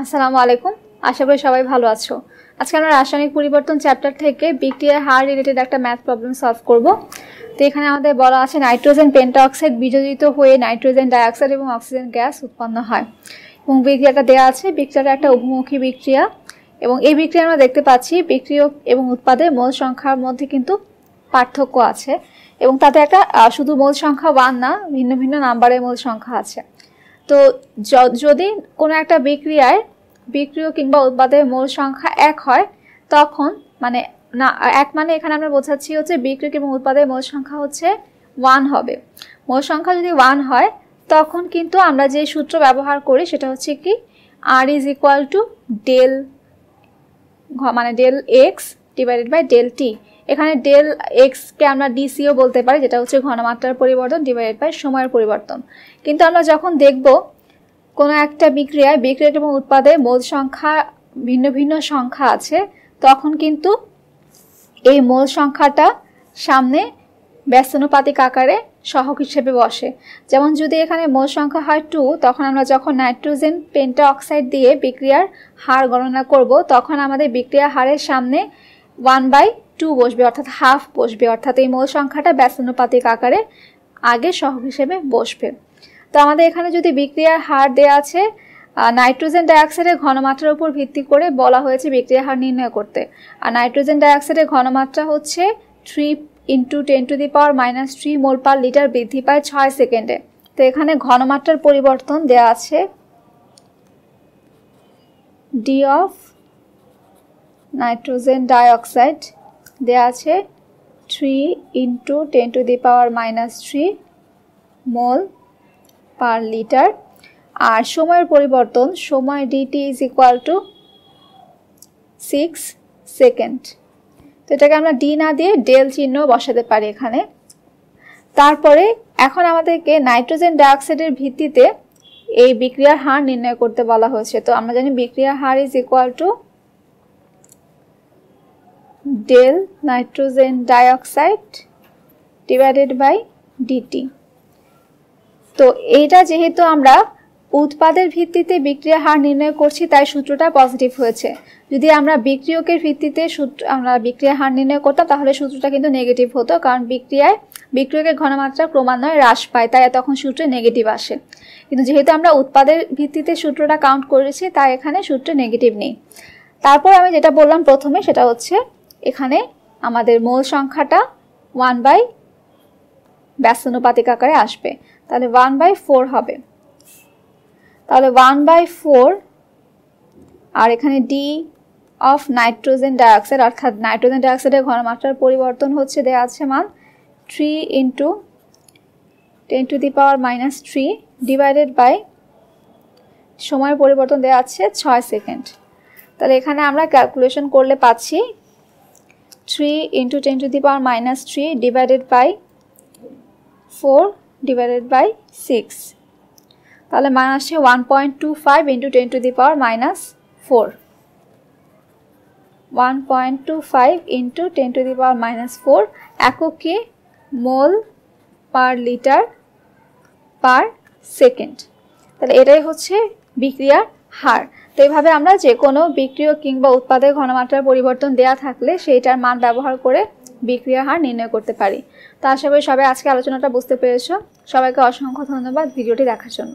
আসসালামু আলাইকুম আশা করি সবাই ভালো আছো আজকে আমরা রাসায়নিক পরিবর্তন চ্যাপ্টার থেকে বিক্রিয়ার হার রিলেটেড একটা ম্যাথ প্রবলেম সলভ করব তো এখানে আমাদের বলা আছে নাইট্রোজেন পেন্টাঅক্সাইড বিযোজিত হয়ে নাইট্রোজেন ডাইঅক্সাইড এবং অক্সিজেন গ্যাস উৎপন্ন হয় এবং বিক্রিয়াটা দেওয়া আছে বিক্রিয়াটা একটা অভিমুখী বিক্রিয়া এবং এই বিক্রিয়া আমরা দেখতে পাচ্ছি বিক্রিয়ক এবং উৎপাদের মোল সংখ্যার মধ্যে কিন্তু পার্থক্য আছে এবং তাতে একটা শুধু মোল সংখ্যা ওয়ান না ভিন্ন ভিন্ন নাম্বারের মোল সংখ্যা আছে তো যদি কোনো একটা বিক্রিয়ায় বিক্রিয় কিংবা উৎপাদের মূল সংখ্যা এক হয় তখন মানে না এক মানে এখানে আমরা বোঝাচ্ছি হচ্ছে বিক্রিয় এবং উৎপাদের মূল সংখ্যা হচ্ছে ওয়ান হবে মূল সংখ্যা যদি ওয়ান হয় তখন কিন্তু আমরা যে সূত্র ব্যবহার করি সেটা হচ্ছে কি R is equal to del মানে del X divided by del T এখানে ডেল এক্সকে আমরা ডিসিও বলতে পারি যেটা হচ্ছে ঘনমাত্রার পরিবর্তন ডিভাইডেড বাই সময়ের পরিবর্তন কিন্তু আমরা যখন দেখব কোনো একটা বিক্রিয়ায় বিক্রিয়া এবং উৎপাদে মোল সংখ্যা ভিন্ন ভিন্ন সংখ্যা আছে তখন কিন্তু এই মোল সংখ্যাটা সামনে ব্যস্তানুপাতিক আকারে সহক হিসেবে বসে যেমন যদি এখানে মোল সংখ্যা হয় টু তখন আমরা যখন নাইট্রোজেন পেন্টা অক্সাইড দিয়ে বিক্রিয়ার হার গণনা করব তখন আমাদের বিক্রিয়া হারের সামনে ওয়ান বাই টু বসবে অর্থাৎ হাফ বসবে অর্থাৎ এই মূল সংখ্যাটা ব্যাসনুপাতিক আকারে আগে সহ হিসেবে বসবে তো আমাদের এখানে যদি বিক্রিয়ার হার দেওয়া আছে নাইট্রোজেন ডাইঅক্সাইডের ঘনমাত্রার উপর ভিত্তি করে বলা হয়েছে বিক্রিয়ার হার নির্ণয় করতে আর নাইট্রোজেন ডাইঅক্সাইডের ঘনমাত্রা হচ্ছে three into ten to the power minus three mole per litre বৃদ্ধি পায় ছয় সেকেন্ডে তো এখানে ঘনমাত্রার পরিবর্তন দেওয়া আছে ডি অফ নাইট্রোজেন ডাইঅক্সাইড দেয়া আছে three into ten to the power minus three mole per litre আর সময়ের পরিবর্তন সময় DT is equal to six second তো এটাকে আমরা ডি না দিয়ে ডেল চিহ্ন বসাতে পারি এখানে তারপরে এখন আমাদেরকে নাইট্রোজেন ডাইঅক্সাইডের ভিত্তিতে এই বিক্রিয়ার হার নির্ণয় করতে বলা হয়েছে তো আমরা জানি বিক্রিয়ার হার is equal to del nitrogen dioxide divided by dt তো এটা যেহেতু আমরা উৎপাদের ভিত্তিতে বিক্রিয়া হার নির্ণয় করছি তাই সূত্রটা পজিটিভ হয়েছে যদি আমরা বিক্রিয়কের ভিত্তিতে সূত্র আমরা বিক্রিয়া হার নির্ণয় করতাম তাহলে সূত্রটা কিন্তু নেগেটিভ হতো কারণ বিক্রিয়ায় বিক্রিয়কের ঘনমাত্রা ক্রমান্বয়ে হ্রাস পায় তাই তখন সূত্রে নেগেটিভ আসে কিন্তু যেহেতু আমরা উৎপাদের ভিত্তিতে সূত্রটা কাউন্ট করেছি তাই এখানে সূত্রে নেগেটিভ নেই তারপর আমি যেটা বললাম প্রথমে সেটা হচ্ছে এখানে আমাদের মূল সংখ্যাটা ওয়ান বাই ব্যস্তানুপাতিক আকারে আসবে তাহলে ওয়ান বাই ফোর হবে তাহলে ওয়ান বাই ফোর আর এখানে ডি অফ নাইট্রোজেন ডাইঅক্সাইড অর্থাৎ নাইট্রোজেন ডাইঅক্সাইডের ঘনমাত্রার পরিবর্তন হচ্ছে দেয়া আছে মান three into ten to the power minus three divided by সময়ের পরিবর্তন দেওয়া আছে ছয় সেকেন্ড তাহলে এখানে আমরা ক্যালকুলেশন করলে পাচ্ছি 3 into 10 to the power minus 3 divided by 4 divided by 6 তাহলে মান আসে one point two five into ten to the power minus four one point two five into ten to the power minus four এককে mole per litre per second তাহলে এটাই হচ্ছে বিক্রিয়ার হার তো এইভাবে আমরা যে কোনো বিক্রিয় কিংবা উৎপাদের ঘনমাত্রার পরিবর্তন দেয়া থাকলে সেইটার মান ব্যবহার করে বিক্রিয়া হার নির্ণয় করতে পারি তো আশা করি সবাই আজকে আলোচনাটা বুঝতে পেরেছ সবাইকে অসংখ্য ধন্যবাদ ভিডিওটি দেখার জন্য